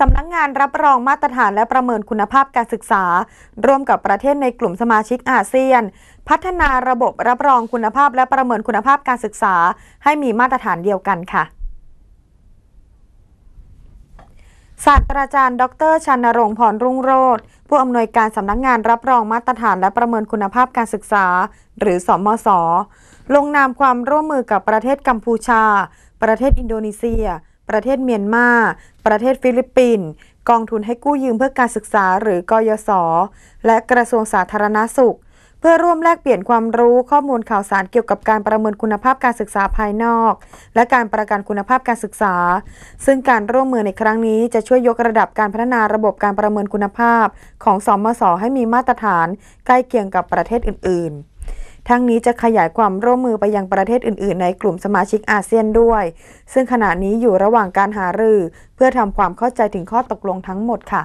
สำนักงงานรับรองมาตรฐานและประเมินคุณภาพการศึกษา ร่วมกับประเทศในกลุ่มสมาชิกอาเซียน พัฒนาระบบรับรองคุณภาพและประเมินคุณภาพการศึกษา ให้มีมาตรฐานเดียวกันค่ะ ศาสตราจารย์ ดรชันรงพรรุ่งโรธ ผู้อำนวยการสำนักงงานรับรองมาตรฐานและประเมินคุณภาพการศึกษา หรือสอมศ ลงนามความร่วมมือกับประเทศกัมพูชา ประเทศอินโดนีเซียประเทศเมียนมา ประเทศฟิลิปปินส์กองทุนให้กู้ยืมเพื่อการศึกษาหรือกยศ และกระทรวงสาธารณาสุข เพื่อร่วมแลกเปลี่ยนความรู้ข้อมูลข่าวสารเกี่ยวกับการประเมินคุณภาพการศึกษาภายนอก และการประกันคุณภาพการศึกษา ซึ่งการร่วมมือในครั้งนี้จะช่วยยกระดับการพัฒนาระบบการประเมินคุณภาพ ของสอมศให้มีมาตรฐานใกล้เคียงกับประเทศอื่นๆทั้งนี้จะขยายความร่วมมือไปยังประเทศอื่น ๆ ในกลุ่มสมาชิกอาเซียนด้วย ซึ่งขณะนี้อยู่ระหว่างการหารือ เพื่อทำความเข้าใจถึงข้อตกลงทั้งหมดค่ะ